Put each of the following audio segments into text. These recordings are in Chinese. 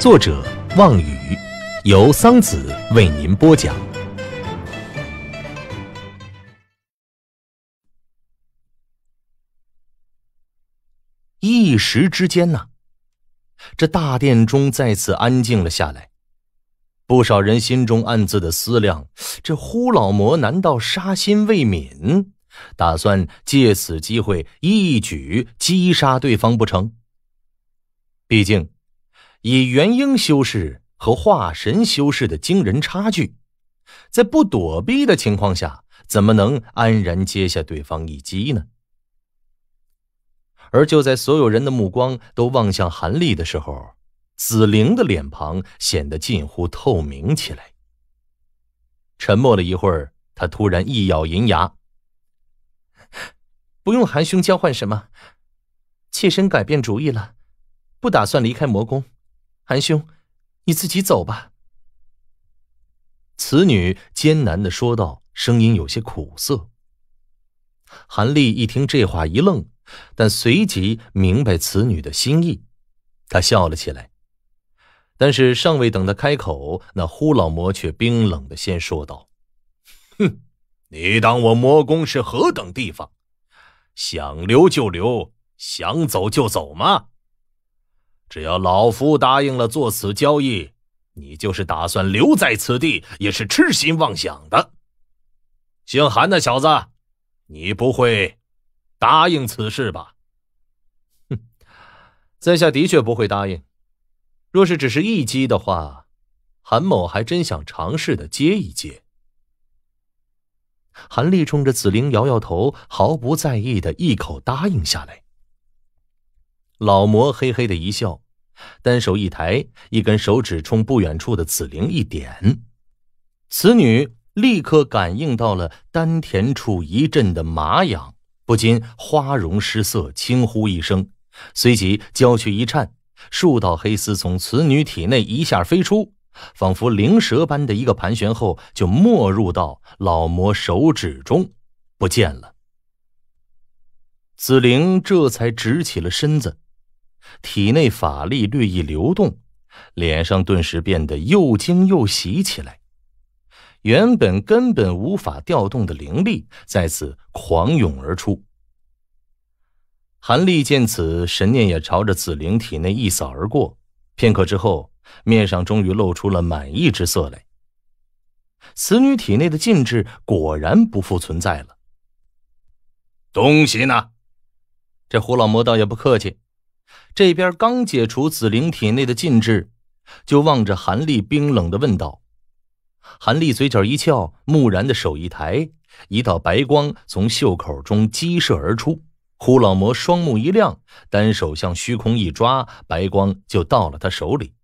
作者望雨，由桑子为您播讲。一时之间呐，这大殿中再次安静了下来，不少人心中暗自的思量：这呼老魔难道杀心未泯，打算借此机会一举击杀对方不成？毕竟。以元婴修士和化神修士的惊人差距，在不躲避的情况下，怎么能安然接下对方一击呢？而就在所有人的目光都望向韩立的时候，紫菱的脸庞显得近乎透明起来。沉默了一会儿，他突然一咬银牙：“不用韩兄交换什么，妾身改变主意了，不打算离开魔宫。”韩兄，你自己走吧。”此女艰难的说道，声音有些苦涩。韩立一听这话一愣，但随即明白此女的心意，他笑了起来。但是尚未等他开口，那呼老魔却冰冷的先说道：“哼，你当我魔宫是何等地方？想留就留，想走就走吗？”只要老夫答应了做此交易，你就是打算留在此地，也是痴心妄想的。姓韩的小子，你不会答应此事吧？哼，在下的确不会答应。若是只是一击的话，韩某还真想尝试的接一接。韩立冲着紫菱摇摇头，毫不在意的一口答应下来。老魔嘿嘿的一笑，单手一抬，一根手指冲不远处的紫菱一点，此女立刻感应到了丹田处一阵的麻痒，不禁花容失色，轻呼一声，随即娇躯一颤，数道黑丝从此女体内一下飞出，仿佛灵蛇般的一个盘旋后就没入到老魔手指中，不见了。紫菱这才直起了身子。体内法力略一流动，脸上顿时变得又惊又喜起来。原本根本无法调动的灵力在此狂涌而出。韩立见此，神念也朝着紫菱体内一扫而过。片刻之后，面上终于露出了满意之色来。此女体内的禁制果然不复存在了。东西呢？这胡老魔倒也不客气。这边刚解除紫菱体内的禁制，就望着韩立冰冷的问道：“韩立嘴角一翘，木然的手一抬，一道白光从袖口中激射而出。呼老魔双目一亮，单手向虚空一抓，白光就到了他手里，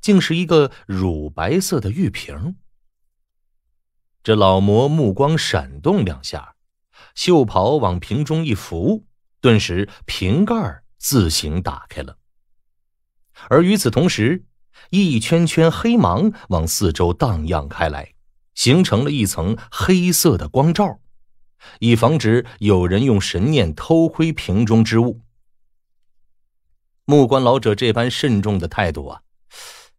竟是一个乳白色的玉瓶。这老魔目光闪动两下，袖袍往瓶中一拂，顿时瓶盖自行打开了，而与此同时，一圈圈黑芒往四周荡漾开来，形成了一层黑色的光罩，以防止有人用神念偷窥瓶中之物。木棺老者这般慎重的态度啊，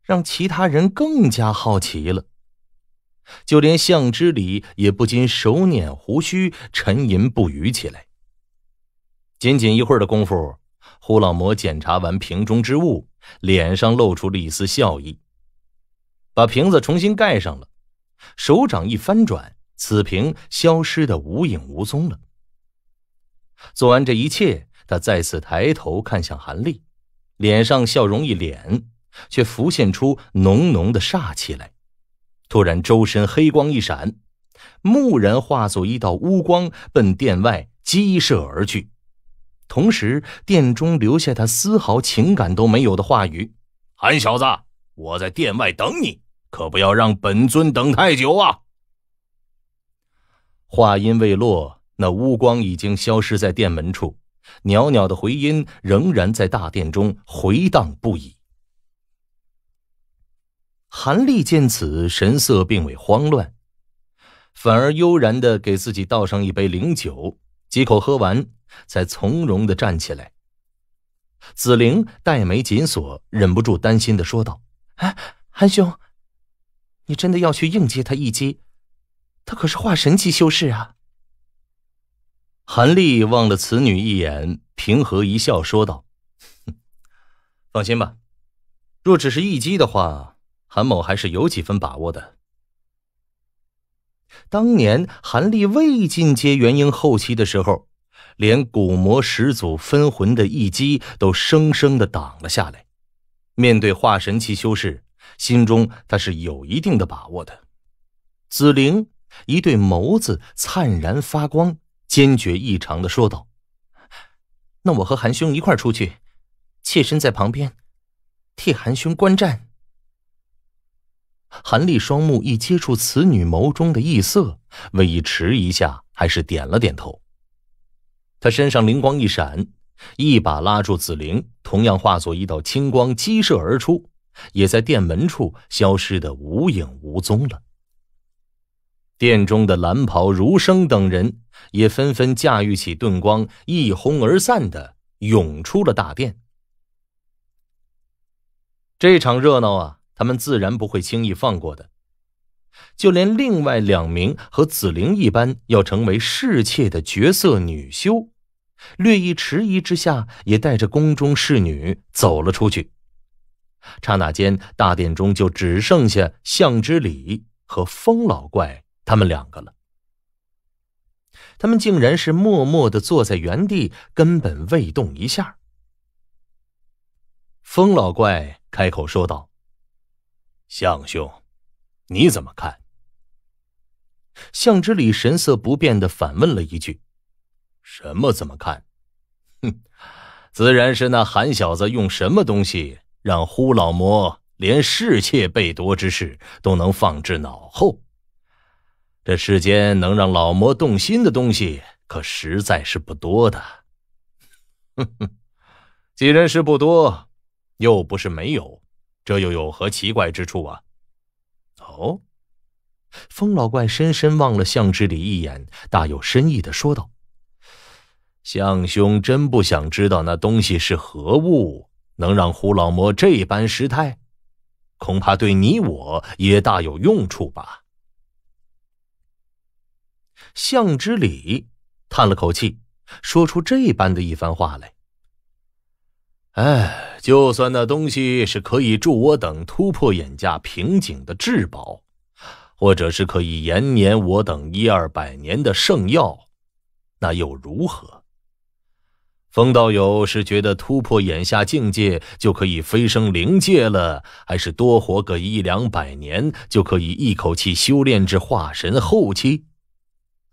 让其他人更加好奇了，就连相知礼也不禁手捻胡须，沉吟不语起来。仅仅一会儿的功夫。胡老魔检查完瓶中之物，脸上露出了一丝笑意，把瓶子重新盖上了，手掌一翻转，此瓶消失的无影无踪了。做完这一切，他再次抬头看向韩立，脸上笑容一敛，却浮现出浓浓的煞气来。突然，周身黑光一闪，蓦然化作一道乌光，奔殿外激射而去。同时，殿中留下他丝毫情感都没有的话语：“韩小子，我在殿外等你，可不要让本尊等太久啊！”话音未落，那乌光已经消失在殿门处，袅袅的回音仍然在大殿中回荡不已。韩立见此，神色并未慌乱，反而悠然的给自己倒上一杯灵酒，几口喝完。才从容的站起来。紫菱黛眉紧锁，忍不住担心的说道：“哎，韩兄，你真的要去应接他一击？他可是化神级修士啊！”韩立望了此女一眼，平和一笑，说道：“放心吧，若只是一击的话，韩某还是有几分把握的。当年韩立未进阶元婴后期的时候。”连古魔始祖分魂的一击都生生的挡了下来。面对化神期修士，心中他是有一定的把握的。紫菱一对眸子灿然发光，坚决异常的说道：“那我和韩兄一块出去，妾身在旁边，替韩兄观战。”韩立双目一接触此女眸中的异色，微一迟疑下，还是点了点头。他身上灵光一闪，一把拉住紫菱，同样化作一道青光激射而出，也在殿门处消失的无影无踪了。殿中的蓝袍儒生等人也纷纷驾驭起盾光，一哄而散的涌出了大殿。这场热闹啊，他们自然不会轻易放过的。就连另外两名和紫菱一般要成为侍妾的绝色女修，略一迟疑之下，也带着宫中侍女走了出去。刹那间，大殿中就只剩下向之礼和风老怪他们两个了。他们竟然是默默的坐在原地，根本未动一下。风老怪开口说道：“相兄。”你怎么看？向之礼神色不变的反问了一句：“什么怎么看？哼，自然是那韩小子用什么东西让呼老魔连侍妾被夺之事都能放置脑后。这世间能让老魔动心的东西，可实在是不多的。哼哼，既然是不多，又不是没有，这又有何奇怪之处啊？”哦，风老怪深深望了向之礼一眼，大有深意的说道：“向兄真不想知道那东西是何物，能让胡老魔这般失态？恐怕对你我也大有用处吧。”向之礼叹了口气，说出这般的一番话来。哎，就算那东西是可以助我等突破眼下瓶颈的至宝，或者是可以延年我等一二百年的圣药，那又如何？风道友是觉得突破眼下境界就可以飞升灵界了，还是多活个一两百年就可以一口气修炼至化神后期？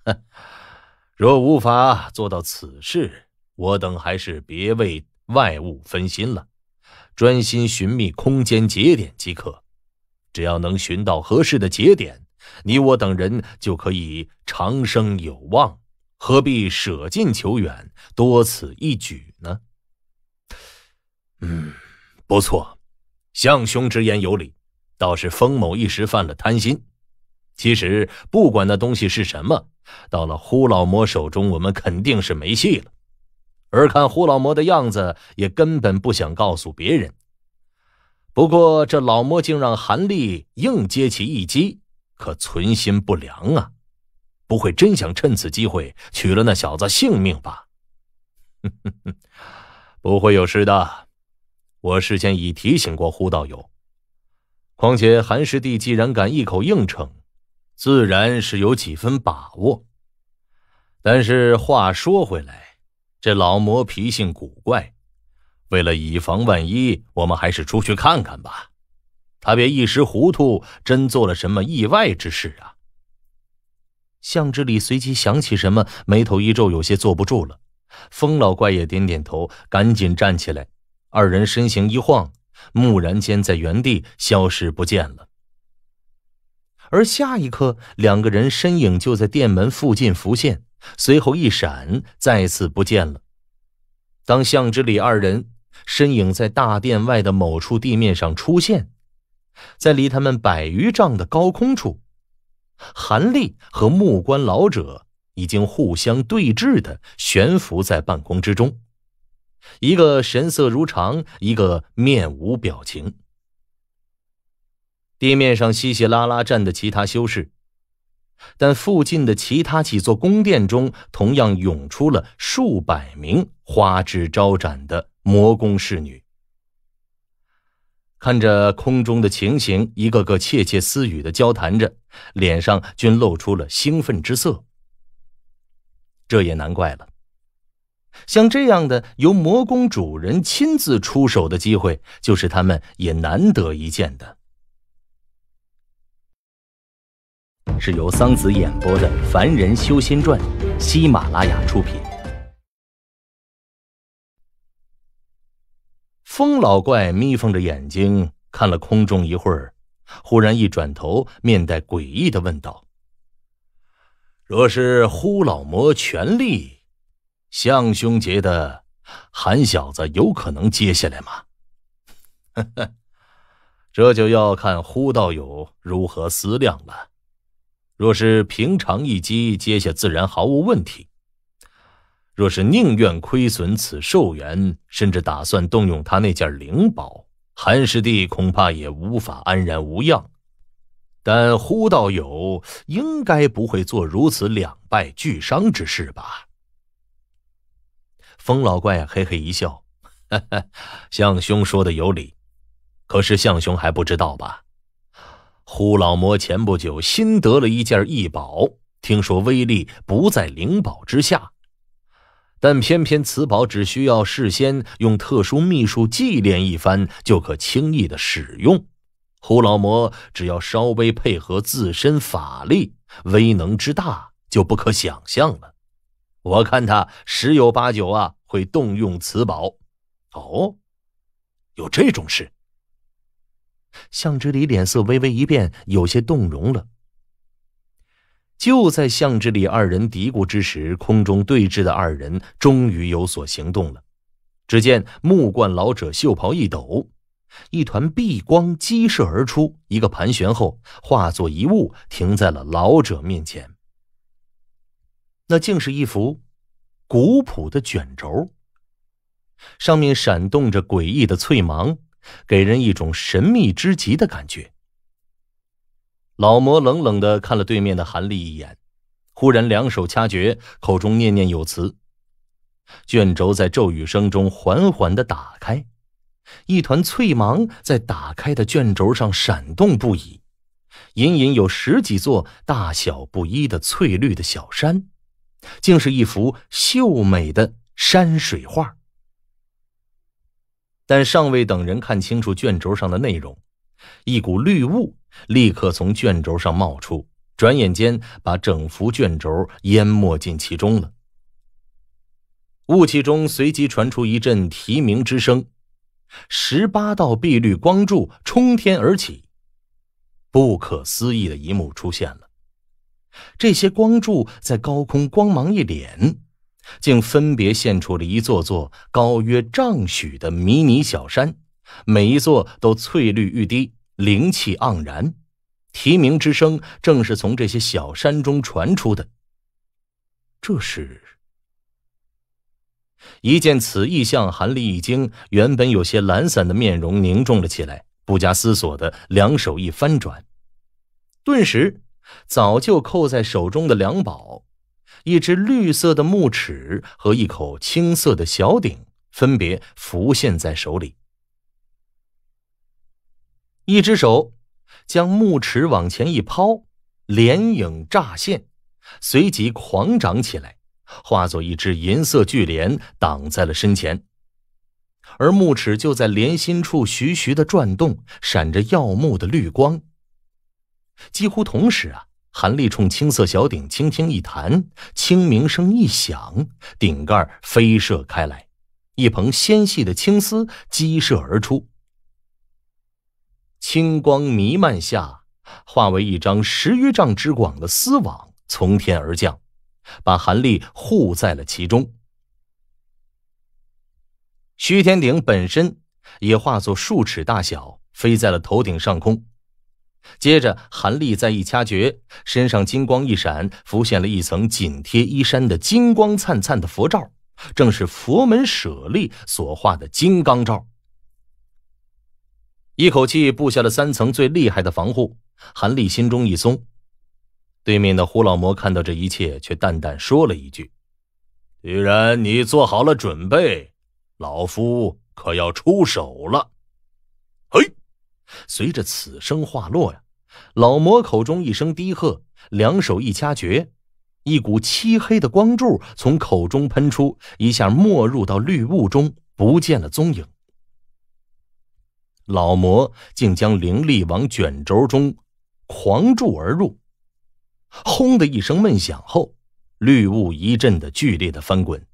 哼，若无法做到此事，我等还是别为。外物分心了，专心寻觅空间节点即可。只要能寻到合适的节点，你我等人就可以长生有望。何必舍近求远，多此一举呢？嗯，不错，向兄直言有理，倒是风某一时犯了贪心。其实不管那东西是什么，到了呼老魔手中，我们肯定是没戏了。而看胡老魔的样子，也根本不想告诉别人。不过，这老魔竟让韩立硬接其一击，可存心不良啊！不会真想趁此机会取了那小子性命吧？不会有事的，我事先已提醒过胡道友。况且，韩师弟既然敢一口应承，自然是有几分把握。但是，话说回来。这老魔脾性古怪，为了以防万一，我们还是出去看看吧。他别一时糊涂，真做了什么意外之事啊！向之礼随即想起什么，眉头一皱，有些坐不住了。风老怪也点点头，赶紧站起来。二人身形一晃，蓦然间在原地消失不见了。而下一刻，两个人身影就在店门附近浮现。随后一闪，再次不见了。当向之礼二人身影在大殿外的某处地面上出现，在离他们百余丈的高空处，韩立和木棺老者已经互相对峙的悬浮在半空之中，一个神色如常，一个面无表情。地面上稀稀拉拉站的其他修士。但附近的其他几座宫殿中，同样涌出了数百名花枝招展的魔宫侍女。看着空中的情形，一个个窃窃私语的交谈着，脸上均露出了兴奋之色。这也难怪了，像这样的由魔宫主人亲自出手的机会，就是他们也难得一见的。是由桑梓演播的《凡人修仙传》，喜马拉雅出品。风老怪眯缝着眼睛看了空中一会儿，忽然一转头，面带诡异的问道：“若是呼老魔全力，向兄觉得韩小子有可能接下来吗？”“呵呵，这就要看呼道友如何思量了。”若是平常一击接下，自然毫无问题；若是宁愿亏损此寿元，甚至打算动用他那件灵宝，韩师弟恐怕也无法安然无恙。但呼道友应该不会做如此两败俱伤之事吧？风老怪嘿嘿一笑：“ 向兄说的有理，可是向兄还不知道吧？”胡老魔前不久新得了一件异宝，听说威力不在灵宝之下，但偏偏此宝只需要事先用特殊秘术祭炼一番，就可轻易的使用。胡老魔只要稍微配合自身法力，威能之大就不可想象了。我看他十有八九啊会动用此宝。哦，有这种事。向之礼脸色微微一变，有些动容了。就在向之礼二人嘀咕之时，空中对峙的二人终于有所行动了。只见木冠老者袖袍一抖，一团碧光激射而出，一个盘旋后，化作一物停在了老者面前。那竟是一幅古朴的卷轴，上面闪动着诡异的翠芒。给人一种神秘之极的感觉。老魔冷冷的看了对面的韩立一眼，忽然两手掐诀，口中念念有词。卷轴在咒语声中缓缓的打开，一团翠芒在打开的卷轴上闪动不已，隐隐有十几座大小不一的翠绿的小山，竟是一幅秀美的山水画。但尚未等人看清楚卷轴上的内容，一股绿雾立刻从卷轴上冒出，转眼间把整幅卷轴淹没进其中了。雾气中随即传出一阵啼鸣之声，十八道碧绿光柱冲天而起。不可思议的一幕出现了，这些光柱在高空光芒一敛。竟分别现出了一座座高约丈许的迷你小山，每一座都翠绿欲滴，灵气盎然。啼鸣之声正是从这些小山中传出的。这是……一见此异象，韩立一惊，原本有些懒散的面容凝重了起来，不加思索的两手一翻转，顿时早就扣在手中的两宝。一只绿色的木尺和一口青色的小鼎分别浮现在手里。一只手将木尺往前一抛，莲影乍现，随即狂涨起来，化作一只银色巨莲挡在了身前。而木尺就在莲心处徐徐的转动，闪着耀目的绿光。几乎同时啊！韩立冲青色小鼎轻轻一弹，清明声一响，顶盖飞射开来，一蓬纤细的青丝激射而出，青光弥漫下，化为一张十余丈之广的丝网从天而降，把韩立护在了其中。虚天鼎本身也化作数尺大小，飞在了头顶上空。接着，韩立再一掐诀，身上金光一闪，浮现了一层紧贴衣衫的金光灿灿的佛罩，正是佛门舍利所化的金刚罩。一口气布下了三层最厉害的防护，韩立心中一松。对面的胡老魔看到这一切，却淡淡说了一句：“既然你做好了准备，老夫可要出手了。”嘿。随着此声话落呀，老魔口中一声低喝，两手一掐诀，一股漆黑的光柱从口中喷出，一下没入到绿雾中，不见了踪影。老魔竟将灵力往卷轴中狂注而入，轰的一声闷响后，绿雾一阵的剧烈的翻滚。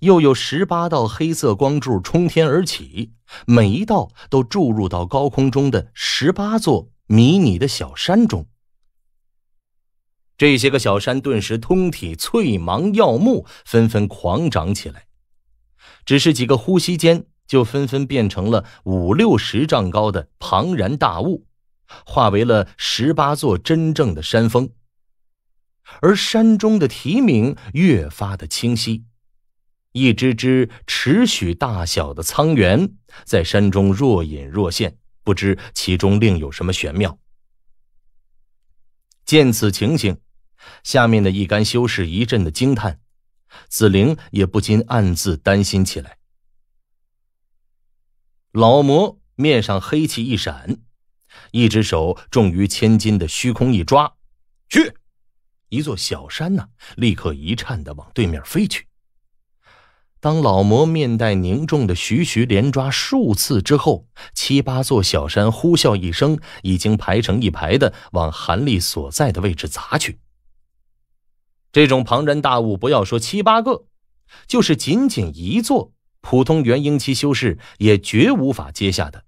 又有十八道黑色光柱冲天而起，每一道都注入到高空中的十八座迷你的小山中。这些个小山顿时通体翠芒耀目，纷纷狂涨起来。只是几个呼吸间，就纷纷变成了五六十丈高的庞然大物，化为了十八座真正的山峰。而山中的题名越发的清晰。一只只尺许大小的苍猿在山中若隐若现，不知其中另有什么玄妙。见此情形，下面的一干修士一阵的惊叹，紫菱也不禁暗自担心起来。老魔面上黑气一闪，一只手重于千斤的虚空一抓，去，一座小山呢，立刻一颤的往对面飞去。当老魔面带凝重的徐徐连抓数次之后，七八座小山呼啸一声，已经排成一排的往韩立所在的位置砸去。这种庞然大物，不要说七八个，就是仅仅一座，普通元婴期修士也绝无法接下的。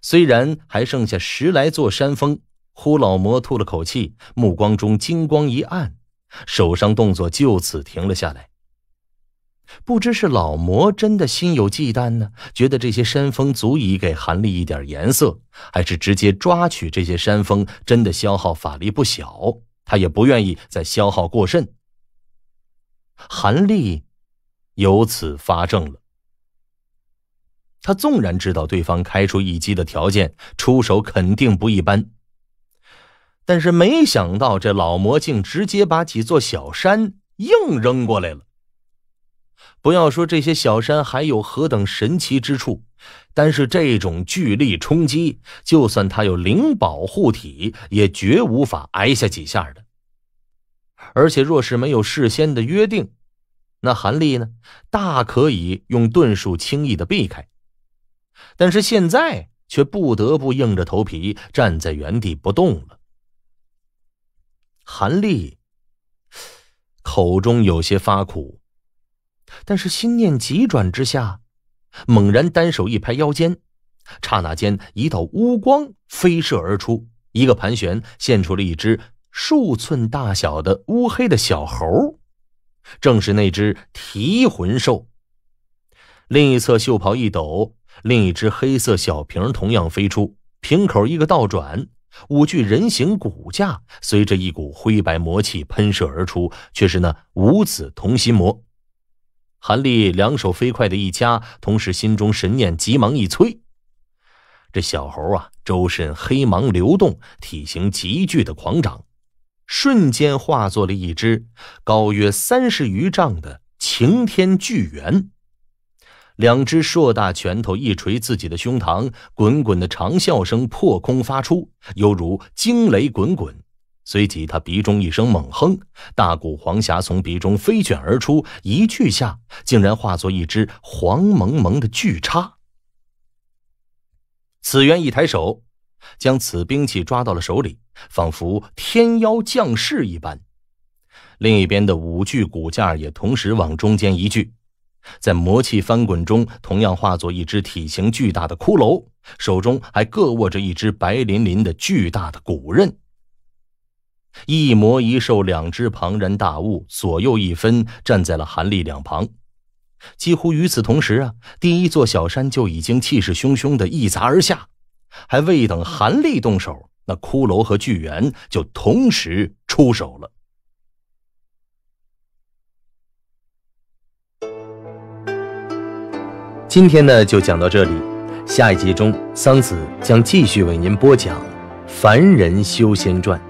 虽然还剩下十来座山峰，呼老魔吐了口气，目光中金光一暗，手上动作就此停了下来。不知是老魔真的心有忌惮呢，觉得这些山峰足以给韩立一点颜色，还是直接抓取这些山峰真的消耗法力不小，他也不愿意再消耗过甚。韩立由此发怔了。他纵然知道对方开出一击的条件，出手肯定不一般，但是没想到这老魔竟直接把几座小山硬扔过来了。不要说这些小山还有何等神奇之处，但是这种巨力冲击，就算他有灵宝护体，也绝无法挨下几下。的，而且若是没有事先的约定，那韩立呢，大可以用遁术轻易的避开。但是现在却不得不硬着头皮站在原地不动了。韩立口中有些发苦。但是心念急转之下，猛然单手一拍腰间，刹那间一道乌光飞射而出，一个盘旋现出了一只数寸大小的乌黑的小猴，正是那只提魂兽。另一侧袖袍一抖，另一只黑色小瓶同样飞出，瓶口一个倒转，五具人形骨架随着一股灰白魔气喷射而出，却是那五子同心魔。韩立两手飞快的一掐，同时心中神念急忙一催。这小猴啊，周身黑芒流动，体型急剧的狂长，瞬间化作了一只高约三十余丈的擎天巨猿。两只硕大拳头一捶自己的胸膛，滚滚的长啸声破空发出，犹如惊雷滚滚。随即，他鼻中一声猛哼，大骨黄霞从鼻中飞卷而出，一聚下竟然化作一只黄蒙蒙的巨叉。此猿一抬手，将此兵器抓到了手里，仿佛天妖降世一般。另一边的五具骨架也同时往中间一聚，在魔气翻滚中，同样化作一只体型巨大的骷髅，手中还各握着一只白淋淋的巨大的骨刃。一魔一兽，两只庞然大物左右一分，站在了韩立两旁。几乎与此同时啊，第一座小山就已经气势汹汹的一砸而下。还未等韩立动手，那骷髅和巨猿就同时出手了。今天呢，就讲到这里。下一集中，桑子将继续为您播讲《凡人修仙传》。